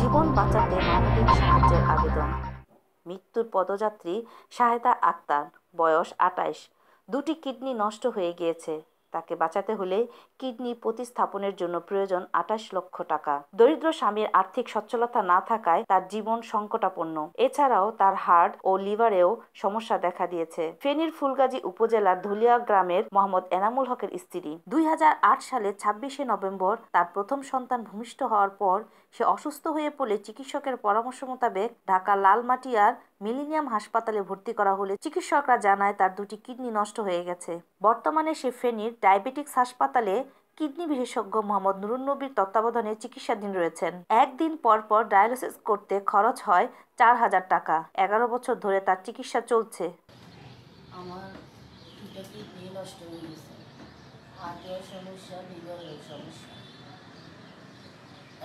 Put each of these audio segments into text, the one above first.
জীবন বাঁচাতে মানবিক সাহায্যের আবেদন মৃত্যুর পদযাত্রী সাহেদা আক্তার বয়স আটাইশ দুটি কিডনি নষ্ট হয়ে গিয়েছে তাকে বাঁচাতে হলে কিডনি প্রতিস্থাপনের জন্য প্রয়োজন আঠাশ লক্ষ টাকা দরিদ্র স্বামীর আর্থিক সচ্ছলতা না থাকায় তার জীবন সংকটাপন্ন এছাড়াও তার হার্ট ও লিভারেও সমস্যা দেখা দিয়েছে ফেনীর ফুলগাজী উপজেলার ধুলিয়া গ্রামের মোহাম্মদ এনামুল হকের স্ত্রী দুই সালে ছাব্বিশে নভেম্বর তার প্রথম সন্তান ভূমিষ্ঠ হওয়ার পর সে অসুস্থ হয়ে পড়লে চিকিৎসকের পরামর্শ মোতাবেক ঢাকা লালমাটিয়ার মিলিনিয়াম হাসপাতালে ভর্তি করা হলে চিকিৎসকরা জানায় তার দুটি কিডনি নষ্ট হয়ে গেছে বর্তমানে সে ফেনীর ডায়াবেটিক্স হাসপাতালে কিডনি বিশেষজ্ঞ মোহাম্মদ নুরুন নবীর তত্ত্বাবধানে চিকিৎসাধীন রয়েছেন একদিন পর পর ডায়ালিসিস করতে খরচ হয় চার হাজার টাকা এগারো বছর ধরে তার চিকিৎসা চলছে আমার কিডনি নষ্ট হয়ে গেছে হার্টের সমস্যা লিভারের সমস্যা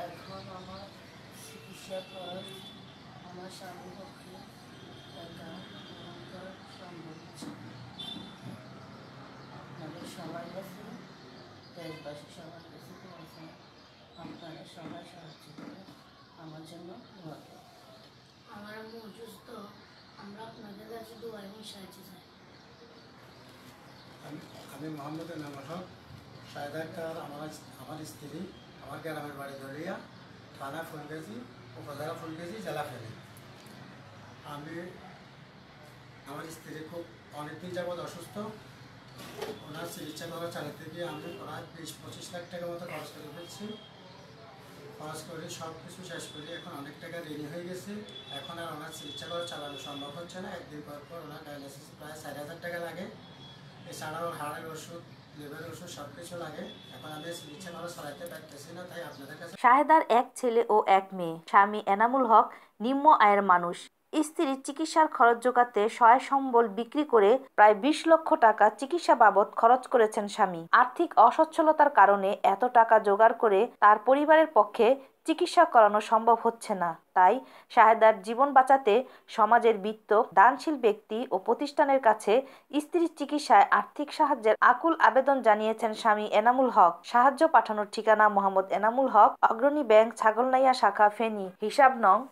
এখন আমার চিকিৎসা করার আমার স্বামীর পক্ষে টাকা করা সম্ভব হচ্ছে আপনাদের সবাই কাছে দেশবাসী সবার কাছে আপনারা সবাই সাহায্য করে আমার জন্য ভালো আমার আম্মু অসুস্থ আমরা আপনাদের কাছে দোয়া এবং সাহায্য চাই আমি মোহাম্মদ নামার হক সাহেদার আমার আমার স্ত্রী আমার গ্রামের বাড়ি দলিয়া থানা ফুলগাছি উপজেলা ফুলগাছি জেলা ফেলি আমি আমার স্ত্রী খুব অনেকদিন যাবৎ অসুস্থ ওনার চিকিৎসা করা চালাতে গিয়ে আমি প্রায় বিশ পঁচিশ লাখ টাকা মতো খরচ করে ফেলছি খরচ করে সব কিছু শেষ করে এখন অনেক টাকা রেডি হয়ে গেছে এখন আর ওনার চিকিৎসা করা চালানো সম্ভব হচ্ছে না একদিন পর পর ওনার ডায়ালিসিস প্রায় সাড়ে হাজার টাকা লাগে এছাড়াও হাড়ের ওষুধ শাহেদার এক ছেলে ও এক মেয়ে স্বামী এনামুল হক নিম্ন আয়ের মানুষ স্ত্রীর চিকিৎসার খরচ জোগাতে সয় সম্বল বিক্রি করে প্রায় বিশ লক্ষ টাকা চিকিৎসা বাবদ খরচ করেছেন স্বামী আর্থিক অসচ্ছলতার কারণে এত টাকা জোগাড় করে তার পরিবারের পক্ষে চিকিৎসা করানো সম্ভব হচ্ছে না তাই শাহেদার জীবন বাঁচাতে সমাজের বৃত্ত দানশীল ব্যক্তি ও প্রতিষ্ঠানের কাছে স্ত্রীর চিকিৎসায় আর্থিক সাহায্যের আকুল আবেদন জানিয়েছেন স্বামী এনামুল হক সাহায্য পাঠানোর ঠিকানা মোহাম্মদ এনামুল হক অগ্রণী ব্যাংক ছাগলনাইয়া শাখা ফেনী হিসাব নং